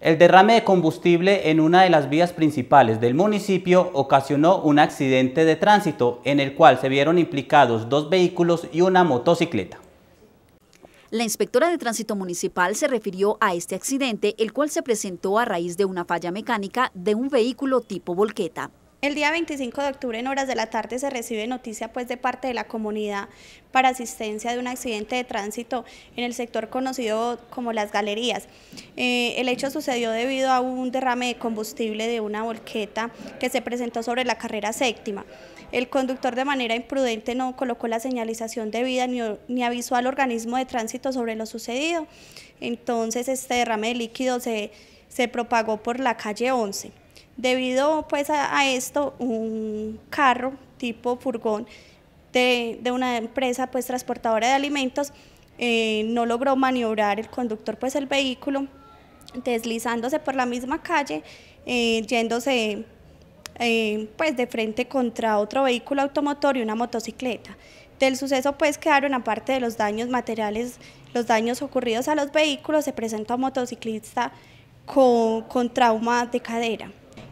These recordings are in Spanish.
El derrame de combustible en una de las vías principales del municipio ocasionó un accidente de tránsito en el cual se vieron implicados dos vehículos y una motocicleta. La inspectora de tránsito municipal se refirió a este accidente, el cual se presentó a raíz de una falla mecánica de un vehículo tipo volqueta. El día 25 de octubre en horas de la tarde se recibe noticia pues de parte de la comunidad para asistencia de un accidente de tránsito en el sector conocido como las galerías. Eh, el hecho sucedió debido a un derrame de combustible de una volqueta que se presentó sobre la carrera séptima. El conductor de manera imprudente no colocó la señalización debida ni, ni avisó al organismo de tránsito sobre lo sucedido. Entonces este derrame de líquido se, se propagó por la calle 11. Debido pues, a, esto, un carro tipo furgón de, una empresa pues, transportadora de alimentos eh, no logró maniobrar el conductor pues el vehículo deslizándose por la misma calle eh, yéndose eh, pues, de frente contra otro vehículo automotor y una motocicleta del suceso pues quedaron aparte de los daños materiales los daños ocurridos a los vehículos se presentó un motociclista con trauma de cadera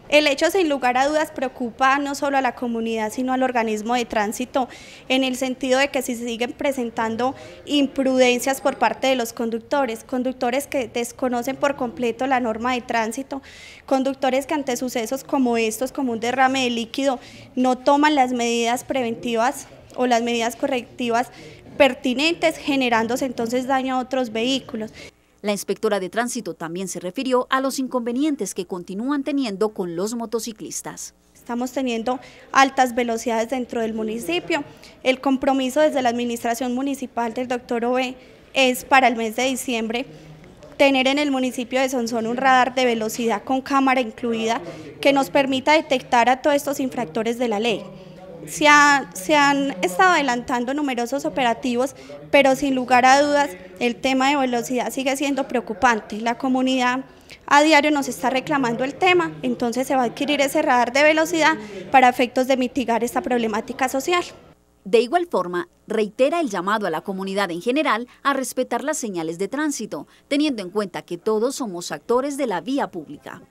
el hecho sin lugar a dudas preocupa no solo a la comunidad, sino al organismo de tránsito, en el sentido de que si se siguen presentando imprudencias por parte de los conductores, conductores que desconocen por completo la norma de tránsito, conductores que ante sucesos como estos, como un derrame de líquido, no toman las medidas preventivas o las medidas correctivas pertinentes, generándose entonces daño a otros vehículos. La inspectora de tránsito también se refirió a los inconvenientes que continúan teniendo con los motociclistas. Estamos teniendo altas velocidades dentro del municipio. El compromiso desde la administración municipal del doctor Ove es para el mes de diciembre tener en el municipio de Sonsón un radar de velocidad con cámara incluida que nos permita detectar a todos estos infractores de la ley se, han estado adelantando numerosos operativos, pero sin lugar a dudas el tema de velocidad sigue siendo preocupante. La comunidad a diario nos está reclamando el tema, entonces se va a adquirir ese radar de velocidad para efectos de mitigar esta problemática social. De igual forma, reitera el llamado a la comunidad en general a respetar las señales de tránsito, teniendo en cuenta que todos somos actores de la vía pública.